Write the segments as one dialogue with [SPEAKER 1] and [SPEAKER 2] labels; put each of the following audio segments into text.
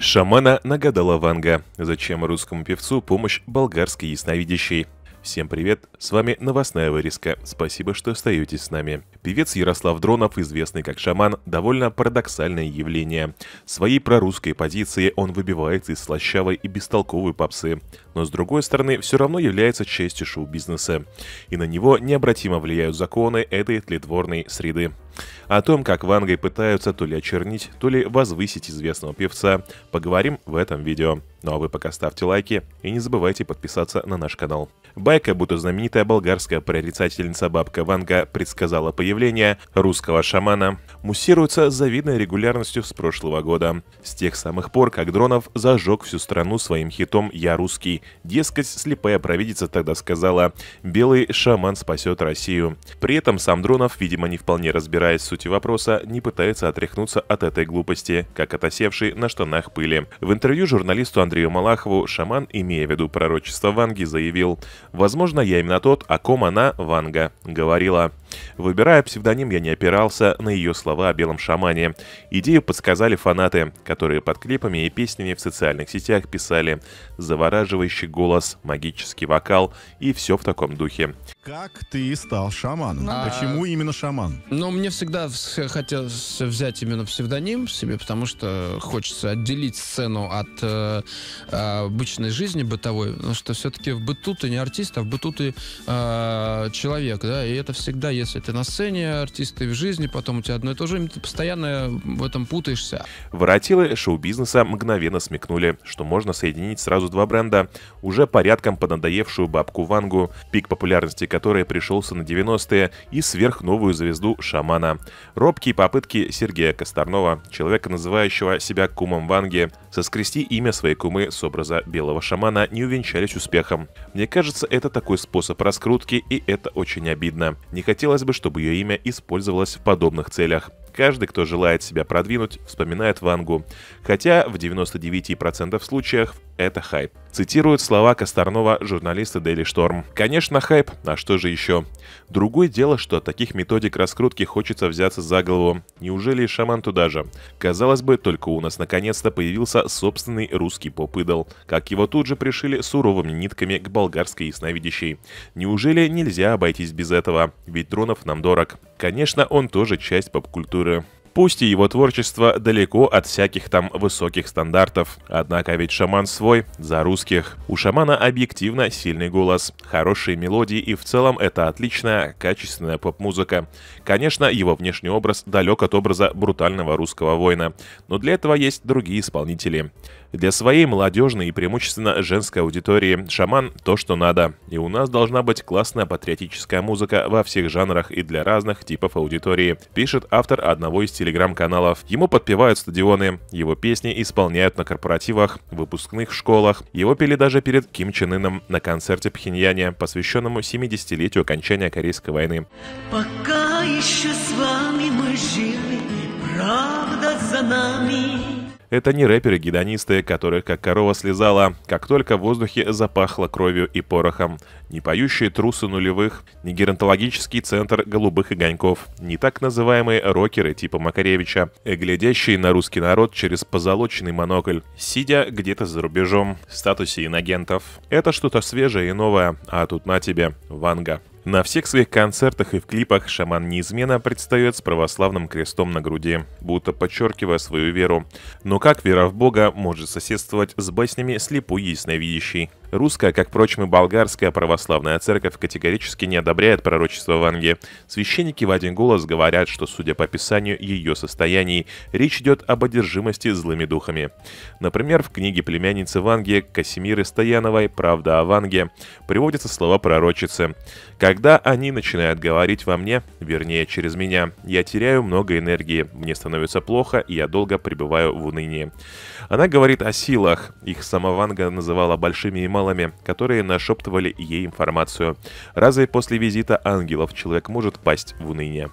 [SPEAKER 1] Шамана нагадала Ванга. Зачем русскому певцу помощь болгарской ясновидящей? Всем привет, с вами новостная вырезка. Спасибо, что остаетесь с нами. Певец Ярослав Дронов, известный как шаман, довольно парадоксальное явление. Своей прорусской позиции он выбивается из слащавой и бестолковой попсы, но с другой стороны все равно является частью шоу-бизнеса. И на него необратимо влияют законы этой тлетворной среды. О том, как в Англии пытаются то ли очернить, то ли возвысить известного певца, поговорим в этом видео. Ну а вы пока ставьте лайки и не забывайте подписаться на наш канал. Байка, будто знаменитая болгарская прорицательница бабка Ванга предсказала появление русского шамана, муссируется с завидной регулярностью с прошлого года. С тех самых пор, как Дронов зажег всю страну своим хитом «Я русский». Дескать, слепая провидица тогда сказала «Белый шаман спасет Россию». При этом сам Дронов, видимо, не вполне разбирается касаясь сути вопроса, не пытается отряхнуться от этой глупости, как отосевший на штанах пыли. В интервью журналисту Андрею Малахову шаман, имея в виду пророчество Ванги, заявил «Возможно, я именно тот, о ком она, Ванга, говорила». Выбирая псевдоним, я не опирался на ее слова о белом шамане. Идею подсказали фанаты, которые под клипами и песнями в социальных сетях писали завораживающий голос, магический вокал и все в таком духе. Как ты стал шаманом? А... Почему именно шаман?
[SPEAKER 2] Ну, мне всегда хотелось взять именно псевдоним себе, потому что хочется отделить сцену от э, обычной жизни бытовой, потому что все-таки в быту ты не артист, а в быту ты э, человек, да, и это всегда если ты на сцене артисты в жизни, потом у тебя одно и то же, ты постоянно в этом путаешься.
[SPEAKER 1] Воротилы шоу-бизнеса мгновенно смекнули, что можно соединить сразу два бренда, уже порядком понадоевшую бабку Вангу, пик популярности которой пришелся на 90-е, и сверхновую звезду Шамана. Робкие попытки Сергея Косторнова, человека, называющего себя кумом Ванги, соскрести имя своей кумы с образа белого шамана не увенчались успехом. Мне кажется, это такой способ раскрутки, и это очень обидно. Не хотел хотелось бы, чтобы ее имя использовалось в подобных целях. Каждый, кто желает себя продвинуть, вспоминает Вангу. Хотя в 99% случаях это хайп. Цитируют слова Косторнова журналиста Daily Storm. Конечно, хайп, а что же еще? Другое дело, что от таких методик раскрутки хочется взяться за голову. Неужели и шаман туда же? Казалось бы, только у нас наконец-то появился собственный русский поп-идол. Как его тут же пришили суровыми нитками к болгарской ясновидящей. Неужели нельзя обойтись без этого? Ведь Дронов нам дорог. Конечно, он тоже часть поп-культуры. Пусть и его творчество далеко от всяких там высоких стандартов, однако ведь шаман свой, за русских. У шамана объективно сильный голос, хорошие мелодии и в целом это отличная, качественная поп-музыка. Конечно, его внешний образ далек от образа брутального русского воина, но для этого есть другие исполнители. Для своей молодежной и преимущественно женской аудитории «Шаман» — то, что надо. И у нас должна быть классная патриотическая музыка во всех жанрах и для разных типов аудитории, пишет автор одного из телеграм-каналов. Ему подпевают стадионы, его песни исполняют на корпоративах, выпускных школах. Его пели даже перед Ким Чен Ыном на концерте в Пхеньяне, посвященному 70-летию окончания Корейской войны.
[SPEAKER 2] Пока еще с вами мы живы, правда за нами.
[SPEAKER 1] Это не рэперы-гедонисты, которых как корова слезала, как только в воздухе запахло кровью и порохом. Не поющие трусы нулевых, не геронтологический центр голубых огоньков, не так называемые рокеры типа Макаревича, глядящие на русский народ через позолоченный монокль, сидя где-то за рубежом в статусе инагентов. Это что-то свежее и новое, а тут на тебе, Ванга. На всех своих концертах и в клипах шаман неизменно предстает с православным крестом на груди, будто подчеркивая свою веру. Но как вера в Бога может соседствовать с баснями слепой ясновидящей? Русская, как, впрочем, и болгарская православная церковь категорически не одобряет пророчество Ванги. Священники в один голос говорят, что, судя по описанию ее состояний, речь идет об одержимости злыми духами. Например, в книге племянницы Ванги Касимиры Стояновой «Правда о Ванге» приводятся слова пророчицы. «Когда они начинают говорить во мне, вернее, через меня, я теряю много энергии, мне становится плохо, и я долго пребываю в унынии». Она говорит о силах. Их сама Ванга называла большими и малами, которые нашептывали ей информацию. Разве после визита ангелов человек может пасть в уныние?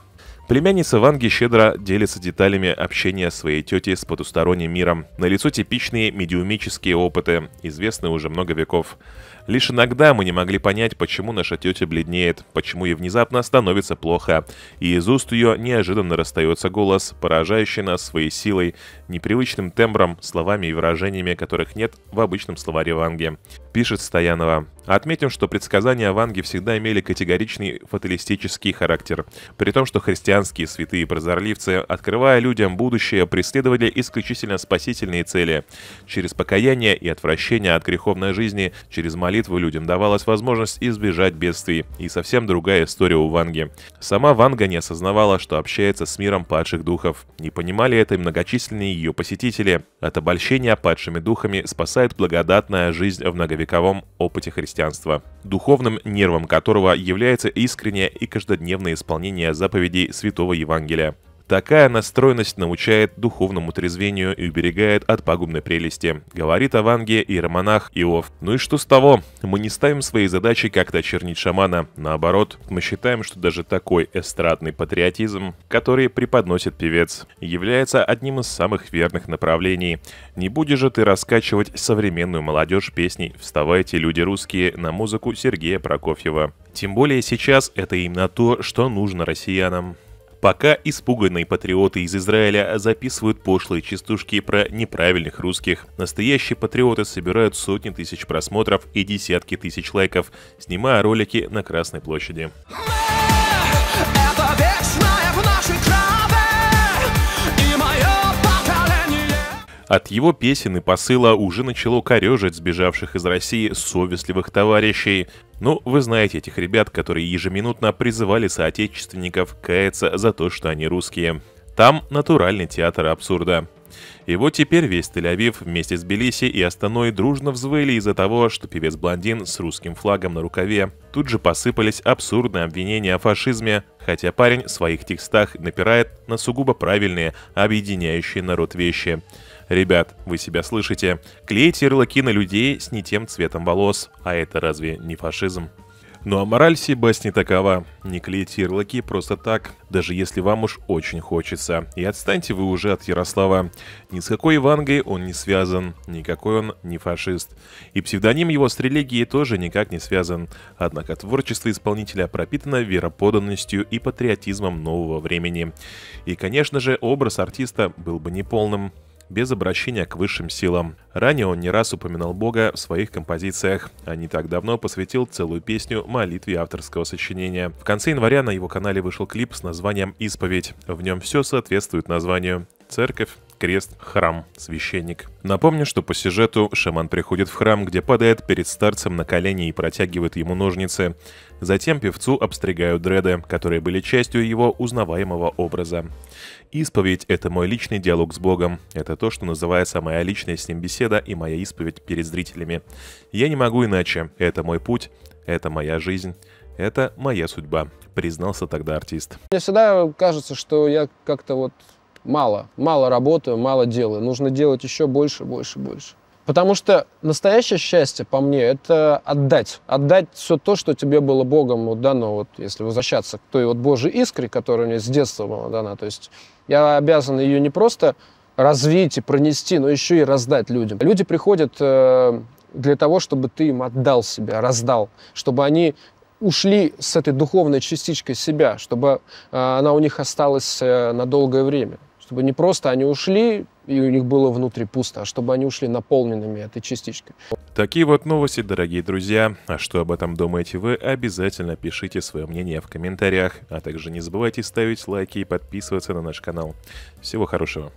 [SPEAKER 1] Племянница Ванги щедро делится деталями общения своей тети с потусторонним миром. На лицо типичные медиумические опыты, известные уже много веков. Лишь иногда мы не могли понять, почему наша тетя бледнеет, почему ей внезапно становится плохо, и из уст ее неожиданно расстается голос, поражающий нас своей силой, непривычным тембром, словами и выражениями, которых нет в обычном словаре Ванги. Пишет Стоянова. Отметим, что предсказания Ванги всегда имели категоричный фаталистический характер, при том, что христианские святые прозорливцы, открывая людям будущее, преследовали исключительно спасительные цели. Через покаяние и отвращение от греховной жизни, через молитву людям давалась возможность избежать бедствий. И совсем другая история у Ванги. Сама Ванга не осознавала, что общается с миром падших духов. Не понимали это и многочисленные ее посетители. От обольщения падшими духами спасает благодатная жизнь в многовековом опыте христианства христианства, духовным нервом которого является искреннее и каждодневное исполнение заповедей Святого Евангелия. Такая настроенность научает духовному трезвению и уберегает от пагубной прелести, говорит о и романах Иов. Ну и что с того? Мы не ставим своей задачей как-то очернить шамана. Наоборот, мы считаем, что даже такой эстрадный патриотизм, который преподносит певец, является одним из самых верных направлений. Не будешь же ты раскачивать современную молодежь песней «Вставайте, люди русские» на музыку Сергея Прокофьева. Тем более сейчас это именно то, что нужно россиянам. Пока испуганные патриоты из Израиля записывают пошлые частушки про неправильных русских, настоящие патриоты собирают сотни тысяч просмотров и десятки тысяч лайков, снимая ролики на Красной площади. От его песен и посыла уже начало корежить сбежавших из России совестливых товарищей. Ну, вы знаете этих ребят, которые ежеминутно призывали соотечественников каяться за то, что они русские. Там натуральный театр абсурда. И вот теперь весь Тель-Авив вместе с Белиси и Астаной дружно взвыли из-за того, что певец-блондин с русским флагом на рукаве. Тут же посыпались абсурдные обвинения о фашизме, хотя парень в своих текстах напирает на сугубо правильные, объединяющие народ вещи. Ребят, вы себя слышите? Клеить ярлыки на людей с не тем цветом волос. А это разве не фашизм? Ну а мораль всей басни такова. Не клейте ярлыки просто так, даже если вам уж очень хочется. И отстаньте вы уже от Ярослава. Ни с какой Ивангой он не связан, никакой он не фашист. И псевдоним его с религией тоже никак не связан. Однако творчество исполнителя пропитано вероподанностью и патриотизмом нового времени. И, конечно же, образ артиста был бы неполным, без обращения к высшим силам. Ранее он не раз упоминал Бога в своих композициях, а не так давно посвятил целую песню молитве авторского сочинения. В конце января на его канале вышел клип с названием «Исповедь». В нем все соответствует названию. Церковь, крест, храм, священник. Напомню, что по сюжету шаман приходит в храм, где падает перед старцем на колени и протягивает ему ножницы. Затем певцу обстригают дреды, которые были частью его узнаваемого образа. Исповедь — это мой личный диалог с Богом. Это то, что называется моя личная с ним беседа и моя исповедь перед зрителями. Я не могу иначе. Это мой путь, это моя жизнь. Это моя судьба, признался тогда артист.
[SPEAKER 2] Мне всегда кажется, что я как-то вот мало. Мало работаю, мало делаю. Нужно делать еще больше, больше, больше. Потому что настоящее счастье, по мне, это отдать. Отдать все то, что тебе было Богом вот дано, вот если возвращаться к той вот Божьей искре, которая мне с детства была дана. То есть я обязан ее не просто развить и пронести, но еще и раздать людям. Люди приходят э, для того, чтобы ты им отдал себя, раздал, чтобы они ушли с этой духовной частичкой себя, чтобы э, она у них осталась э, на долгое время. Чтобы не просто они ушли, и у них было внутри пусто, а чтобы они ушли наполненными этой частичкой.
[SPEAKER 1] Такие вот новости, дорогие друзья. А что об этом думаете вы, обязательно пишите свое мнение в комментариях. А также не забывайте ставить лайки и подписываться на наш канал. Всего хорошего.